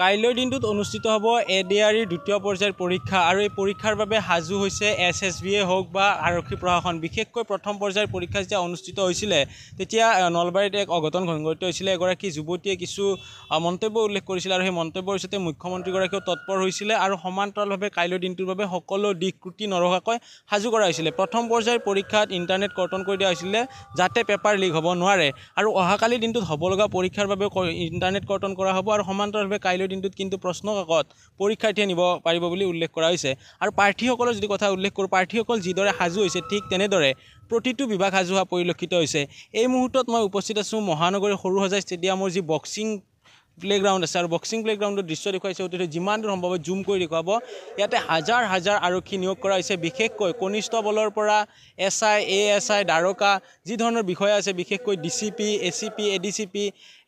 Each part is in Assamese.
কাইলৈ দিনটোত অনুষ্ঠিত হ'ব এ ডি আৰ ইৰ দ্বিতীয় পৰ্যায়ৰ পৰীক্ষা আৰু এই পৰীক্ষাৰ বাবে সাজু হৈছে এছ এছ বিয়ে হওক বা আৰক্ষী প্ৰশাসন বিশেষকৈ প্ৰথম পৰ্যায়ৰ পৰীক্ষা যেতিয়া অনুষ্ঠিত হৈছিলে তেতিয়া নলবাৰীত এক অঘটন সংঘটিত হৈছিলে এগৰাকী যুৱতীয়ে কিছু মন্তব্য উল্লেখ কৰিছিলে আৰু সেই মন্তব্যৰ হিচাপে মুখ্যমন্ত্ৰীগৰাকীও তৎপৰ হৈছিলে আৰু সমান্তৰালভাৱে কাইলৈ দিনটোৰ বাবে সকলো দিশ ক্ৰুটি নৰখাকৈ সাজু কৰা হৈছিলে প্ৰথম পৰ্যায়ৰ পৰীক্ষাত ইণ্টাৰনেট কৰ্তন কৰি দিয়া হৈছিলে যাতে পেপাৰ লিক হ'ব নোৱাৰে আৰু অহাকালি দিনটোত হ'ব লগা পৰীক্ষাৰ বাবে ইণ্টাৰনেট কৰ্তন কৰা হ'ব আৰু সমান্তৰালভাৱে কাইলৈ তৃতীয় দিনটোত কিন্তু প্ৰশ্নকাকত পৰীক্ষাৰ্থীয়ে নিব পাৰিব বুলি উল্লেখ কৰা হৈছে আৰু প্ৰাৰ্থীসকলৰ যদি কথা উল্লেখ কৰোঁ প্ৰাৰ্থীসকল যিদৰে সাজু হৈছে ঠিক তেনেদৰে প্ৰতিটো বিভাগ সাজু হোৱা পৰিলক্ষিত হৈছে এই মুহূৰ্তত মই উপস্থিত আছোঁ মহানগৰীৰ সৰু সজাই ষ্টেডিয়ামৰ যি বক্সিং প্লে'গ্ৰাউণ্ড আছে আৰু বক্সিং প্লে'গ্ৰাউণ্ডৰ দৃশ্য দেখুৱাইছে গতিকে যিমান দূৰ সম্ভৱ জুম কৰি দেখুৱাব ইয়াতে হাজাৰ হাজাৰ আৰক্ষী নিয়োগ কৰা হৈছে বিশেষকৈ কনিষ্ঠ বলৰ পৰা S I A S I দ্বাৰকা যি ধৰণৰ বিষয়া আছে বিশেষকৈ D C P A C P A D C P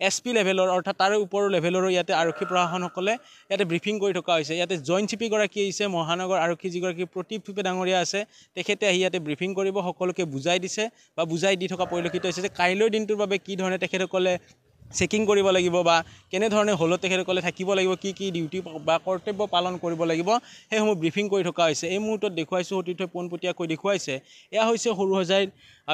S P লেভেলৰ অৰ্থাৎ তাৰে ওপৰৰ লেভেলৰো ইয়াতে আৰক্ষী প্ৰশাসনসকলে ইয়াতে ব্ৰিফিং কৰি থকা হৈছে ইয়াতে জইণ্ট চি পিগৰাকী আহিছে মহানগৰ আৰক্ষী যিগৰাকী প্ৰতীপ থোপে ডাঙৰীয়া আছে তেখেতে আহি ইয়াতে ব্ৰিফিং কৰিব সকলোকে বুজাই দিছে বা বুজাই দি থকা পৰিলক্ষিত হৈছে যে কাইলৈ দিনটোৰ বাবে কি ধৰণে তেখেতসকলে চেকিং কৰিব লাগিব বা কেনেধৰণে হলত তেখেতসকলে থাকিব লাগিব কি কি ডিউটি বা কৰ্তব্য পালন কৰিব লাগিব সেইসমূহ ব্ৰিফিং কৰি থকা হৈছে এই মুহূৰ্তত দেখুৱাইছোঁ সতীৰ্থই পোনপটীয়াকৈ দেখুৱাইছে এয়া হৈছে সৰু সৰুসজাইৰ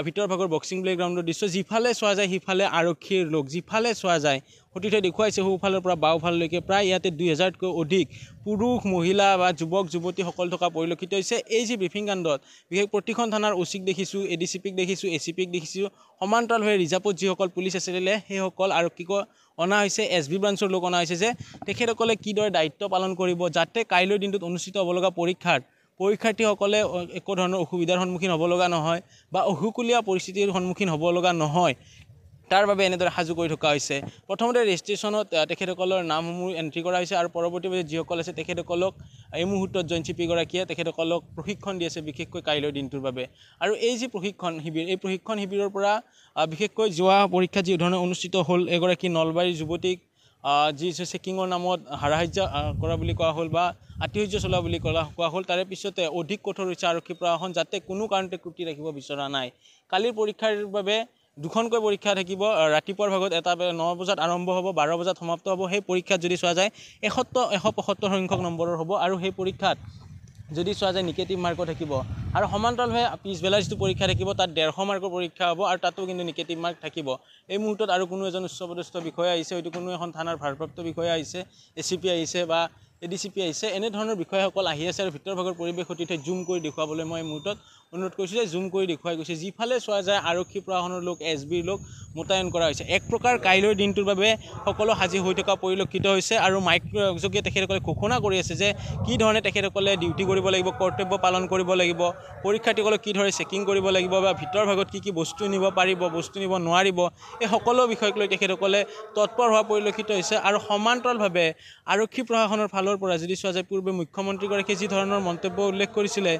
ভিতৰ ভাগৰ বক্সিং প্লে'গ্ৰাউণ্ডৰ দৃশ্য যিফালে চোৱা যায় সিফালে আৰক্ষীৰ লোক যিফালে চোৱা যায় সুতি দেখুৱাইছে সোঁফালৰ পৰা বাওঁফাললৈকে প্ৰায় ইয়াতে দুই হাজাৰতকৈ অধিক পুৰুষ মহিলা বা যুৱক যুৱতীসকল থকা পৰিলক্ষিত হৈছে এই যি কাণ্ডত বিশেষ প্ৰতিখন থানাৰ অচিক দেখিছোঁ এ ডি চি পিক দেখিছোঁ এ চি পিক দেখিছোঁ সমান্তৰালভাৱে ৰিজাৰ্ভত যিসকল পুলিচ আছিলে সেইসকল আৰক্ষী অনা হৈছে এছ বি ব্ৰাঞ্চৰ লোক অনা হৈছে যে তেখেতসকলে কিদৰে দায়িত্ব পালন কৰিব যাতে কাইলৈ দিনটোত অনুষ্ঠিত হ'ব লগা পৰীক্ষাত পৰীক্ষাৰ্থীসকলে একো ধৰণৰ অসুবিধাৰ সন্মুখীন হ'ব লগা নহয় বা অসুকুলীয়া পৰিস্থিতিৰ সন্মুখীন হ'ব লগা নহয় তাৰ বাবে এনেদৰে সাজু কৰি থকা হৈছে প্ৰথমতে ৰেজিষ্ট্ৰেশ্যনত তেখেতসকলৰ নামসমূহ এণ্ট্ৰি কৰা হৈছে আৰু পৰৱৰ্তীভাৱে যিসকল আছে তেখেতসকলক এই মুহূৰ্তত জইন শিপিগৰাকীয়ে তেখেতসকলক প্ৰশিক্ষণ দি আছে বিশেষকৈ কাইলৈ দিনটোৰ বাবে আৰু এই যি প্ৰশিক্ষণ শিবিৰ এই প্ৰশিক্ষণ শিবিৰৰ পৰা বিশেষকৈ যোৱা পৰীক্ষাত যিধৰণে অনুষ্ঠিত হ'ল এগৰাকী নলবাৰীৰ যুৱতীক যি চেকিঙৰ নামত হাৰাসাহ্য কৰা বুলি কোৱা হ'ল বা আতিশয্য চলোৱা বুলি ক'লা কোৱা হ'ল তাৰে পিছতে অধিক কঠোৰ হৈছে আৰক্ষী প্ৰশাসন যাতে কোনো কাৰণতে ক্ৰুটি ৰাখিব বিচৰা নাই কালিৰ পৰীক্ষাৰ বাবে দুখনকৈ পৰীক্ষা থাকিব ৰাতিপুৱাৰ ভাগত এটা ন বজাত আৰম্ভ হ'ব বাৰ বজাত সমাপ্ত হ'ব সেই পৰীক্ষাত যদি চোৱা যায় এসত্তৰ এশ পঁয়সত্তৰ সংখ্যক নম্বৰৰ হ'ব আৰু সেই পৰীক্ষাত যদি চোৱা যায় নিগেটিভ মাৰ্কো থাকিব আৰু সমান্তৰালভাৱে পিছবেলা যিটো পৰীক্ষা থাকিব তাত ডেৰশ মাৰ্কৰ পৰীক্ষা হ'ব আৰু তাতো কিন্তু নিগেটিভ মাৰ্ক থাকিব এই মুহূৰ্তত আৰু কোনো এজন উচ্চপদস্থ বিষয়া আহিছে হয়তো কোনো এখন থানাৰ ভাৰপ্ৰাপ্ত বিষয়া আহিছে এ চি পি আহিছে বা এ ডি চি পি আহিছে এনেধৰণৰ বিষয়াসকল আহি আছে আৰু ভিতৰ ভাগৰ পৰিৱেশ অতিথে জুম কৰি দেখুৱাবলৈ মই মুহূৰ্তত অনুৰোধ কৰিছোঁ যে জুম কৰি দেখুৱাই গৈছে যিফালে চোৱা যায় আৰক্ষী প্ৰশাসনৰ লোক এছ বিৰ লোক মোতায়েন কৰা হৈছে এক প্ৰকাৰ কাইলৈৰ দিনটোৰ বাবে সকলো সাজি হৈ থকা পৰিলক্ষিত হৈছে আৰু মাইকযোগে তেখেতসকলে ঘোষণা কৰি আছে যে কি ধৰণে তেখেতসকলে ডিউটি কৰিব লাগিব কৰ্তব্য পালন কৰিব লাগিব পৰীক্ষাৰ্থীসকলক কি ধৰণে চেকিং কৰিব লাগিব বা ভিতৰ ভাগত কি কি বস্তু নিব পাৰিব বস্তু নিব নোৱাৰিব এই সকলো বিষয়ক লৈ তেখেতসকলে তৎপৰ হোৱা পৰিলক্ষিত হৈছে আৰু সমান্তৰালভাৱে আৰক্ষী প্ৰশাসনৰ ফালৰ দলৰ পৰা যদি চোৱা যায় পূৰ্বে মুখ্যমন্ত্ৰীগৰাকীয়ে যি ধৰণৰ মন্তব্য উল্লেখ কৰিছিলে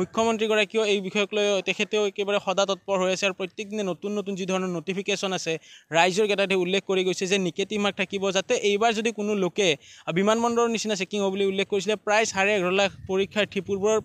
মুখ্যমন্ত্ৰীগৰাকীয়েও এই বিষয়ক লৈ তেখেতেও একেবাৰে সদা তৎপৰ হৈ আছে আৰু প্ৰত্যেকদিনে নতুন নতুন যি ধৰণৰ ন'টিফিকেশ্যন আছে ৰাইজৰ কেইটাতে উল্লেখ কৰি গৈছে যে নিকেটিভ মাৰ্ক থাকিব যাতে এইবাৰ যদি কোনো লোকে বিমান বন্দৰৰ নিচিনা চেকিং হ'ব বুলি উল্লেখ কৰিছিলে প্ৰায় চাৰে এঘাৰ লাখ পৰীক্ষাৰ্থী পূৰ্বৰ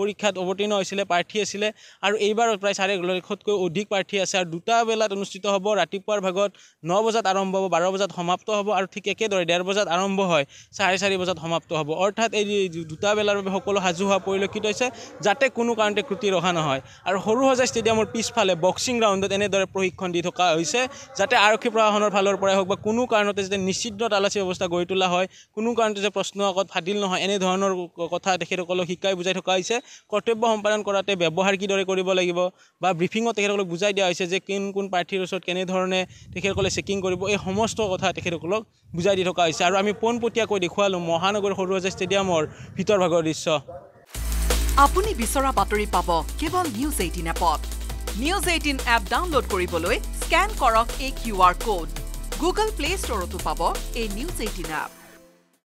পৰীক্ষাত অৱতীৰ্ণ হৈছিলে প্ৰাৰ্থী আছিলে আৰু এইবাৰ প্ৰায় চাৰে লক্ষতকৈ অধিক প্ৰাৰ্থী আছে আৰু দুটা বেলাত অনুষ্ঠিত হ'ব ৰাতিপুৱাৰ ভাগত ন বজাত আৰম্ভ হ'ব বাৰ বজাত সমাপ্ত হ'ব আৰু ঠিক একেদৰে ডেৰ বজাত আৰম্ভ হয় চাৰে চাৰি বজাত সমাপ্ত হ'ব অৰ্থাৎ এই দুটা বেলাৰ বাবে সকলো সাজু হোৱা পৰিলক্ষিত হৈছে যাতে কোনো কাৰণতে ক্ৰুটি ৰখা নহয় আৰু সৰু সজাই ষ্টেডিয়ামৰ পিছফালে বক্সিং গ্ৰাউণ্ডত এনেদৰে প্ৰশিক্ষণ দি থকা হৈছে যাতে আৰক্ষী প্ৰশাসনৰ ফালৰ পৰাই হওক বা কোনো কাৰণতে যাতে নিশ্চিত তালাচী ব্যৱস্থা গঢ়ি তোলা হয় কোনো কাৰণতে যে প্ৰশ্ন আকত ফাদিল নহয় এনেধৰণৰ কথা তেখেতসকলক শিকাই বুজাই থকা হৈছে কৰ্তব্য সম্পাদন কৰোঁতে ব্যৱহাৰ কিদৰে কৰিব লাগিব বা ব্ৰিফিঙত তেখেতসকলক বুজাই দিয়া হৈছে যে কোন কোন প্ৰাৰ্থীৰ ওচৰত কেনেধৰণে তেখেতসকলে চেকিং কৰিব এই সমস্ত কথা তেখেতসকলক বুজাই দি থকা হৈছে আৰু আমি পোনপটীয়াকৈ দেখুৱালোঁ মহানগৰ সৰুৰাজা ষ্টেডিয়ামৰ ভিতৰ ভাগৰ দৃশ্য আপুনি বিচৰা বাতৰি পাব কেৱল নিউজ এইটিন এপত নিউজ এইটিন এপ ডাউনলোড কৰিবলৈ স্কেন কৰক এই Q R code Google Play ষ্টৰতো পাব এই নিউজ এইটিন এপ